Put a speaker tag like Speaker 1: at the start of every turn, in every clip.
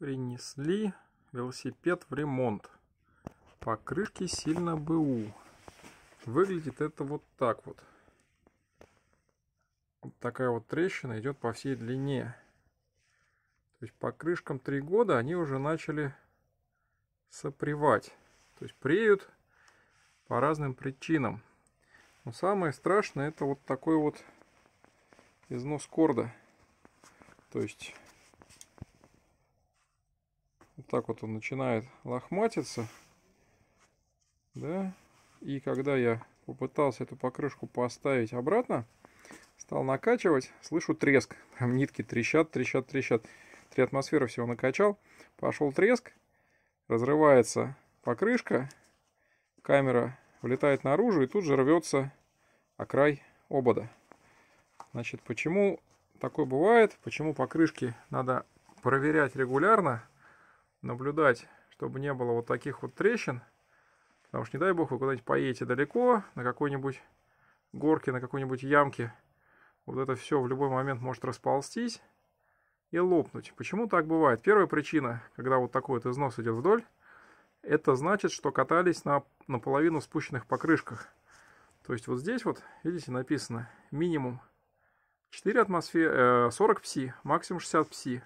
Speaker 1: Принесли велосипед в ремонт. Покрышки сильно БУ. Выглядит это вот так вот. вот такая вот трещина идет по всей длине. То есть по крышкам 3 года они уже начали сопревать. То есть преют по разным причинам. Но самое страшное это вот такой вот износ корда. То есть так вот он начинает лохматиться. Да? И когда я попытался эту покрышку поставить обратно, стал накачивать, слышу треск. Прям нитки трещат, трещат, трещат. Три атмосферы всего накачал. Пошел треск, разрывается покрышка, камера влетает наружу и тут же рвется о край обода. Значит, почему такое бывает? Почему покрышки надо проверять регулярно? наблюдать, чтобы не было вот таких вот трещин. Потому что, не дай бог, вы куда-нибудь поедете далеко, на какой-нибудь горке, на какой-нибудь ямке. Вот это все в любой момент может расползтись и лопнуть. Почему так бывает? Первая причина, когда вот такой вот износ идет вдоль, это значит, что катались на наполовину спущенных покрышках. То есть вот здесь вот, видите, написано минимум 4 атмосфер... Э, 40 пси, максимум 60 пси.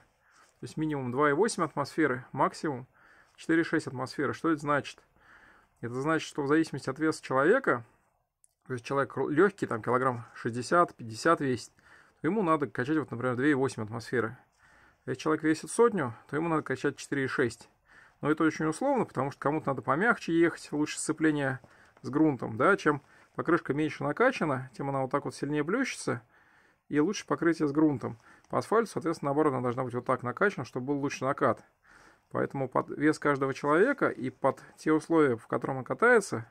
Speaker 1: То есть минимум 2,8 атмосферы, максимум 4,6 атмосферы. Что это значит? Это значит, что в зависимости от веса человека, то есть человек легкий, там килограмм 60-50 весит, то ему надо качать, вот, например, 2,8 атмосферы. Если человек весит сотню, то ему надо качать 4,6. Но это очень условно, потому что кому-то надо помягче ехать, лучше сцепление с грунтом, да, чем покрышка меньше накачана, тем она вот так вот сильнее блющится, и лучше покрытие с грунтом. По асфальту, соответственно, наоборот, она должна быть вот так накачана, чтобы был лучше накат. Поэтому под вес каждого человека и под те условия, в котором он катается,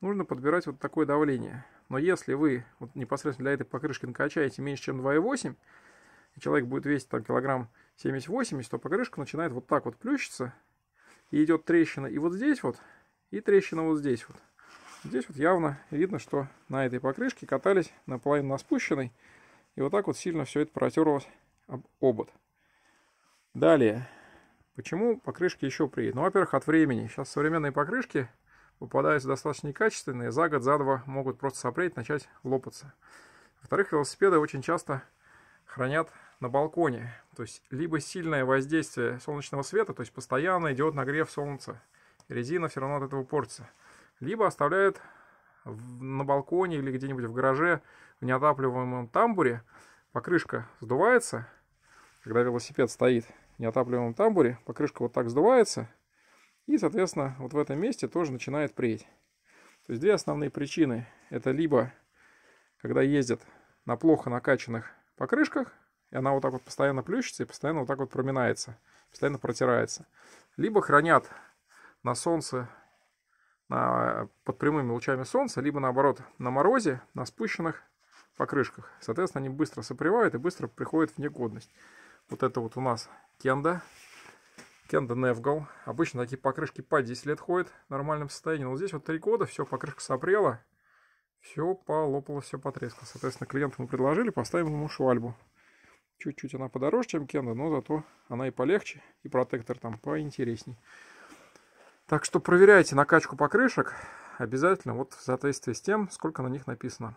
Speaker 1: нужно подбирать вот такое давление. Но если вы вот непосредственно для этой покрышки накачаете меньше, чем 2,8, и человек будет весить там килограмм 70-80, то покрышка начинает вот так вот плющиться, и идет трещина и вот здесь вот, и трещина вот здесь вот. Здесь вот явно видно, что на этой покрышке катались наполовину на спущенной, и вот так вот сильно все это протерлось об обод. Далее. Почему покрышки еще приедут? Ну, во-первых, от времени. Сейчас современные покрышки попадаются достаточно некачественные. За год, за два могут просто сопреть, начать лопаться. Во-вторых, велосипеды очень часто хранят на балконе. То есть, либо сильное воздействие солнечного света, то есть, постоянно идет нагрев солнца. Резина все равно от этого портится. Либо оставляют в, на балконе или где-нибудь в гараже в неотапливаемом тамбуре покрышка сдувается, когда велосипед стоит в неотапливаемом тамбуре, покрышка вот так сдувается, и, соответственно, вот в этом месте тоже начинает преть. То есть две основные причины. Это либо, когда ездят на плохо накачанных покрышках, и она вот так вот постоянно плющится и постоянно вот так вот проминается, постоянно протирается. Либо хранят на солнце под прямыми лучами солнца, либо наоборот на морозе, на спущенных покрышках. Соответственно, они быстро сопревают и быстро приходят в негодность. Вот это вот у нас кенда, кенда невгал. Обычно такие покрышки по 10 лет ходят в нормальном состоянии. Но вот здесь вот 3 года, все, покрышка сопрела, все полопало, все потрескало. Соответственно, клиенту мы предложили, поставим ему швальбу. Чуть-чуть она подороже, чем кенда, но зато она и полегче, и протектор там поинтересней. Так что проверяйте накачку покрышек обязательно вот в соответствии с тем, сколько на них написано.